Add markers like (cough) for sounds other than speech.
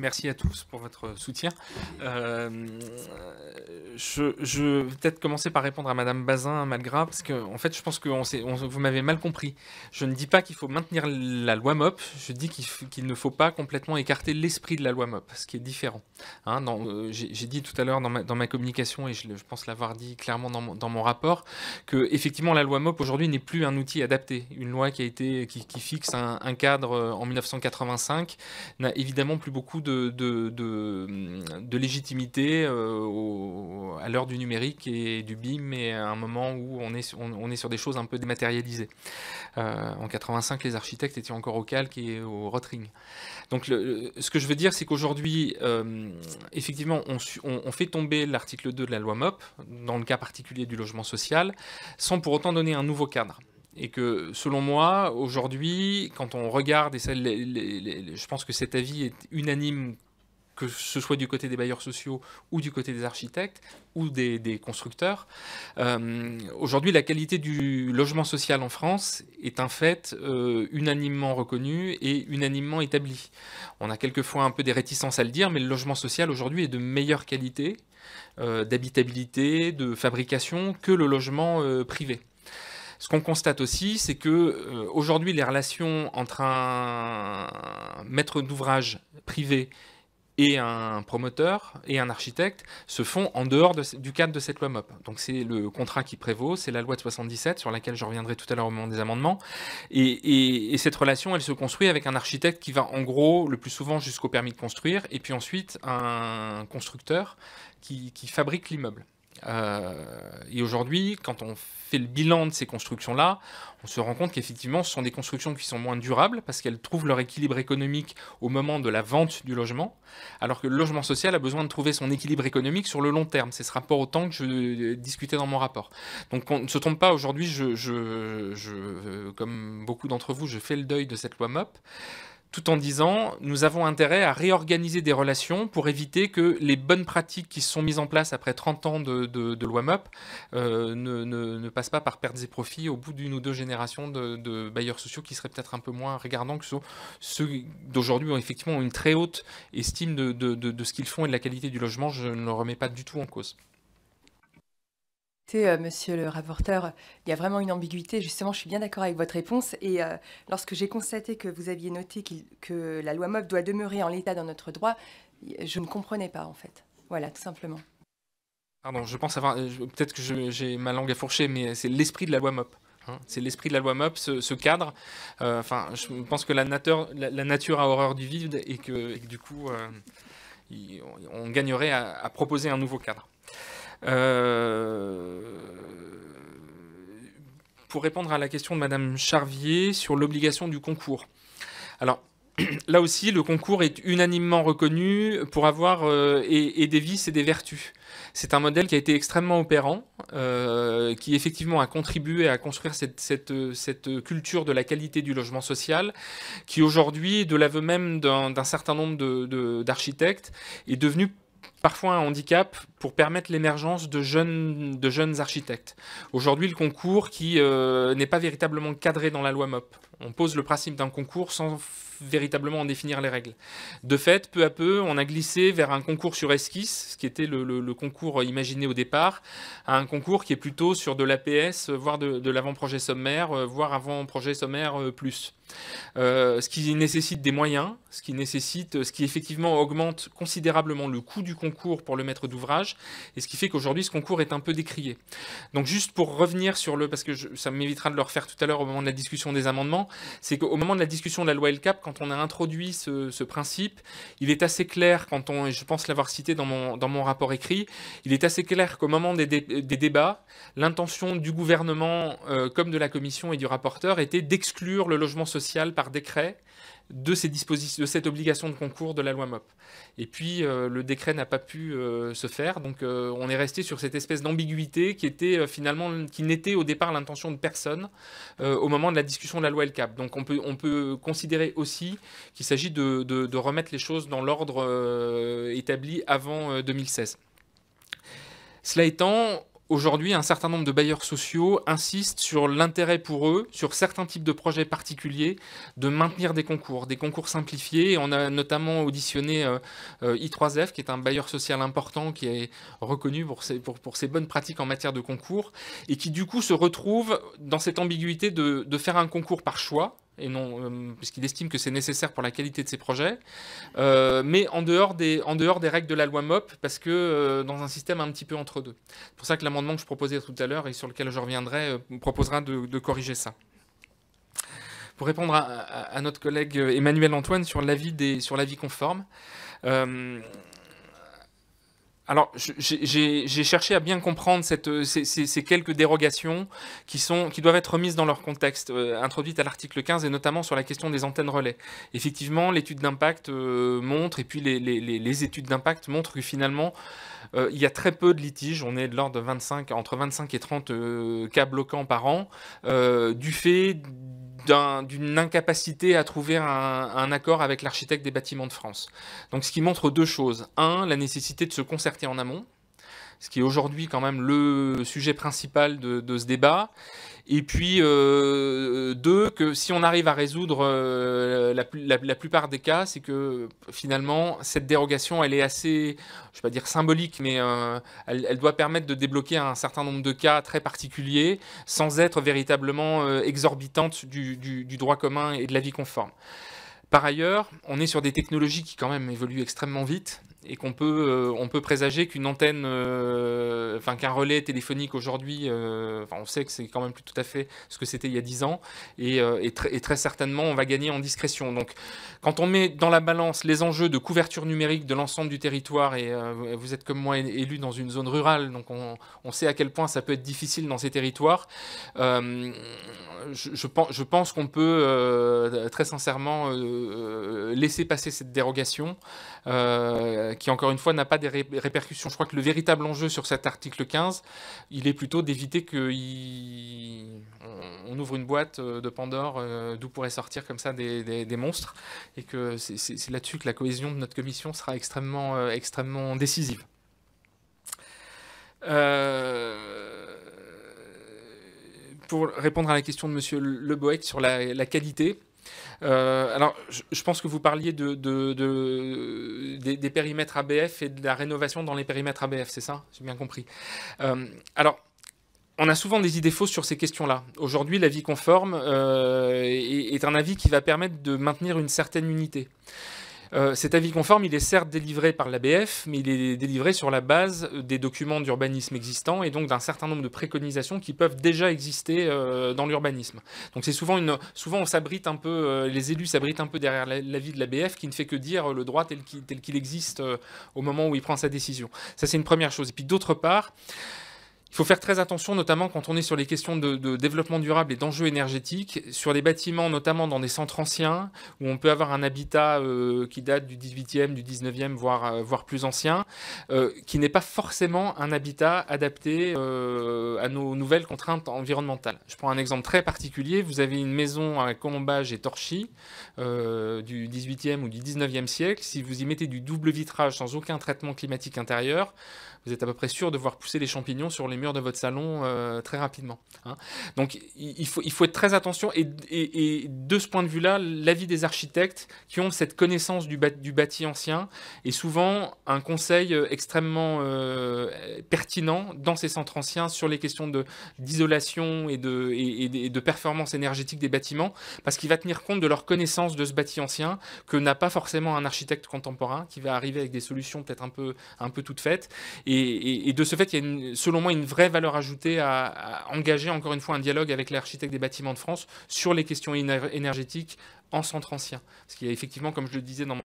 merci à tous pour votre soutien. Euh, je, vais peut-être commencer par répondre à Madame Bazin, malgré parce que en fait, je pense que on vous m'avez mal compris. Je ne dis pas qu'il faut maintenir la loi MOP, je dis qu'il ne faut pas complètement écarter l'esprit de la loi MOP, ce qui est différent. Hein, euh, j'ai dit tout à l'heure dans, ma, communication, et je, pense l'avoir dit clairement dans mon, rapport, que effectivement la loi MOP aujourd'hui n'est plus un outil adapté. Une loi qui, a été, qui, fixe un cadre euh, en 1985 n'a évidemment plus beaucoup de de, légitimité euh, à l'heure du numérique et du BIM et à un moment où on est, est sur des choses un peu dématérialisées. Euh, en 85, les architectes étaient encore au calque et au rotring. Donc ce que je veux dire, c'est qu'aujourd'hui, euh, effectivement, on, on, fait tomber l'article 2 de la loi MOP, dans le cas particulier du logement social, sans pour autant donner un nouveau cadre et que selon moi, aujourd'hui, quand on regarde, et je pense que cet avis est unanime, que ce soit du côté des bailleurs sociaux ou du côté des architectes ou des, constructeurs, euh, aujourd'hui la qualité du logement social en France est un fait euh, unanimement reconnu et unanimement établi. On a quelquefois un peu des réticences à le dire, mais le logement social aujourd'hui est de meilleure qualité euh, d'habitabilité, de fabrication que le logement privé. Ce qu'on constate aussi, c'est que euh, aujourd'hui, les relations entre un maître d'ouvrage privé et un promoteur et un architecte se font en dehors du cadre de cette loi MOP. Donc c'est le contrat qui prévaut, c'est la loi de 77 sur laquelle je reviendrai tout à l'heure au moment des amendements. Et, cette relation, elle se construit avec un architecte qui va en gros le plus souvent jusqu'au permis de construire et puis ensuite un constructeur qui fabrique l'immeuble. Euh, et aujourd'hui, quand on fait le bilan de ces constructions-là, on se rend compte qu'effectivement, ce sont des constructions qui sont moins durables parce qu'elles trouvent leur équilibre économique au moment de la vente du logement, alors que le logement social a besoin de trouver son équilibre économique sur le long terme. C'est ce rapport autant que je euh, discutais dans mon rapport. Donc on ne se trompe pas, aujourd'hui, je, je, je, euh, comme beaucoup d'entre vous, je fais le deuil de cette loi MOP tout en disant nous avons intérêt à réorganiser des relations pour éviter que les bonnes pratiques qui sont mises en place après 30 ans de, de, euh, ne, passent pas par pertes et profits au bout d'une ou deux générations de, bailleurs sociaux qui seraient peut-être un peu moins regardants que ceux, d'aujourd'hui d'aujourd'hui ont effectivement une très haute estime de, de ce qu'ils font et de la qualité du logement. Je ne le remets pas du tout en cause. Euh, monsieur le rapporteur, il y a vraiment une ambiguïté. Justement, je suis bien d'accord avec votre réponse. Et euh, lorsque j'ai constaté que vous aviez noté que la loi MOP doit demeurer en l'état dans notre droit, je ne comprenais pas, en fait. Voilà, tout simplement. Pardon, je pense avoir. Euh, peut-être que j'ai ma langue à fourcher, mais c'est l'esprit de la loi MOP. Hein. C'est l'esprit de la loi MOP, ce, cadre. enfin, je pense que la, nature, a horreur du vide et que, du coup, on, gagnerait à, proposer un nouveau cadre. Euh, pour répondre à la question de Madame Charvier sur l'obligation du concours. Alors, (clears throat) là aussi, le concours est unanimement reconnu pour avoir euh, et, des vices et des vertus. C'est un modèle qui a été extrêmement opérant, euh, qui effectivement a contribué à construire cette, cette, culture de la qualité du logement social, qui aujourd'hui, de l'aveu même d'un certain nombre d'architectes, de, est devenu parfois un handicap pour permettre l'émergence de jeunes, architectes. Aujourd'hui, le concours qui euh, n'est pas véritablement cadré dans la loi MOP. On pose le principe d'un concours sans véritablement en définir les règles. De fait, peu à peu, on a glissé vers un concours sur esquisse, ce qui était le, concours imaginé au départ, à un concours qui est plutôt sur de l'APS, voire de, de l'avant-projet sommaire, euh, voire avant-projet sommaire euh, plus. Euh, ce qui nécessite des moyens, ce qui nécessite, ce qui effectivement augmente considérablement le coût du concours pour le maître d'ouvrage, et ce qui fait qu'aujourd'hui ce concours est un peu décrié. Donc juste pour revenir sur le, parce que ça m'évitera de le refaire tout à l'heure au moment de la discussion des amendements, c'est qu'au moment de la discussion de la loi Cap, quand on a introduit ce, principe, il est assez clair, quand on, et je pense l'avoir cité dans mon, dans mon rapport écrit, il est assez clair qu'au moment des, des débats, l'intention du gouvernement euh, comme de la commission et du rapporteur était d'exclure le logement social par décret de, ces dispositions, de cette obligation de concours de la loi MOP. Et puis, euh, le décret n'a pas pu euh, se faire, donc euh, on est resté sur cette espèce d'ambiguïté qui était finalement, qui n'était au départ l'intention de personne au moment de la discussion de la loi LCAP. Donc on peut, on peut considérer aussi qu'il s'agit de, de, remettre les choses dans l'ordre établi avant 2016. Cela étant, Aujourd'hui, un certain nombre de bailleurs sociaux insistent sur l'intérêt pour eux, sur certains types de projets particuliers, de maintenir des concours, des concours simplifiés. On a notamment auditionné euh, euh, I3F, qui est un bailleur social important, qui est reconnu pour ses, bonnes pratiques en matière de concours, et qui du coup se retrouve dans cette ambiguïté de faire un concours par choix, et non, euh, puisqu'il estime que c'est nécessaire pour la qualité de ses projets, euh, mais en dehors, des, en dehors des règles de la loi MOP, parce que euh, dans un système un petit peu entre deux. C'est pour ça que l'amendement que je proposais tout à l'heure et sur lequel je reviendrai proposera de, corriger ça. Pour répondre à, à notre collègue Emmanuel Antoine sur l'avis conforme, alors, j'ai cherché à bien comprendre cette, euh, ces, quelques dérogations qui, sont, qui doivent être remises dans leur contexte, euh, introduites à l'article 15 et notamment sur la question des antennes relais. Effectivement, l'étude d'impact euh, montre, et puis les, études d'impact montrent que finalement, il y a très peu de litiges. On est de l'ordre de 25, entre 25 et 30 cas bloquants par an, du fait d'une incapacité à trouver un, un accord avec l'architecte des bâtiments de France. Donc ce qui montre deux choses. Un, la nécessité de se concerter en amont, ce qui est aujourd'hui quand même le sujet principal de, ce débat. Et puis, euh, deux, que si on arrive à résoudre euh, la, plupart des cas, c'est que finalement, cette dérogation, elle est assez, je ne vais pas dire symbolique, mais euh, elle, doit permettre de débloquer un certain nombre de cas très particuliers, sans être véritablement exorbitante du, droit commun et de la vie conforme. Par ailleurs, on est sur des technologies qui quand même évoluent extrêmement vite et qu'on peut, euh, on peut présager qu'une antenne, euh, enfin qu'un relais téléphonique aujourd'hui, euh, on sait que c'est quand même plus tout à fait ce que c'était il y a 10 ans, et, très certainement on va gagner en discrétion. Donc quand on met dans la balance les enjeux de couverture numérique de l'ensemble du territoire, et vous êtes comme moi élu dans une zone rurale, donc on, sait à quel point ça peut être difficile dans ces territoires, je, pense, je pense qu'on peut très sincèrement laisser passer cette dérogation. Euh, qui encore une fois n'a pas des répercussions. Je crois que le véritable enjeu sur cet article 15, il est plutôt d'éviter qu'on ouvre une boîte euh, de Pandore euh, d'où pourraient sortir comme ça des, monstres, et que c'est là-dessus que la cohésion de notre commission sera extrêmement, extrêmement décisive. Pour répondre à la question de M. Leboeck sur la qualité, euh, alors, je, pense que vous parliez de, des, périmètres ABF et de la rénovation dans les périmètres ABF, c'est ça J'ai bien compris. Euh, alors, on a souvent des idées fausses sur ces questions-là. Aujourd'hui, l'avis conforme euh, est, un avis qui va permettre de maintenir une certaine unité. Euh, cet avis conforme, il est certes délivré par l'ABF, mais il est délivré sur la base euh, des documents d'urbanisme existants et donc d'un certain nombre de préconisations qui peuvent déjà exister euh, dans l'urbanisme. Donc c'est souvent une, souvent on s'abrite un peu, les élus s'abritent un peu derrière l'avis de l'ABF qui ne fait que dire le droit tel qu'il existe au moment où il prend sa décision. Ça c'est une première chose. Et puis d'autre part, il faut faire très attention, notamment quand on est sur les questions de, développement durable et d'enjeux énergétiques, sur les bâtiments, notamment dans des centres anciens, où on peut avoir un habitat euh, qui date du 18e, du 19e, voire, euh, voire plus ancien, euh, qui n'est pas forcément un habitat adapté à nos nouvelles contraintes environnementales. Je prends un exemple très particulier, vous avez une maison à Colombage et Torchy du 18e ou du 19e siècle, si vous y mettez du double vitrage sans aucun traitement climatique intérieur, vous êtes à peu près sûr de voir pousser les champignons sur les mur de votre salon euh, très rapidement. Hein. Donc il faut, il faut être très attention et, de ce point de vue-là, l'avis des architectes qui ont cette connaissance du, du, bâti ancien est souvent un conseil euh, extrêmement euh, pertinent dans ces centres anciens sur les questions d'isolation et de, et, de performance énergétique des bâtiments parce qu'il va tenir compte de leur connaissance de ce bâti ancien que n'a pas forcément un architecte contemporain qui va arriver avec des solutions peut-être un peu, un peu toutes faites. Et, de ce fait, il y a selon moi une vraie valeur ajoutée à, engager encore une fois un dialogue avec l'architecte des bâtiments de France sur les questions énergétiques en centre ancien. Parce qu'il y a effectivement, comme je le disais dans mon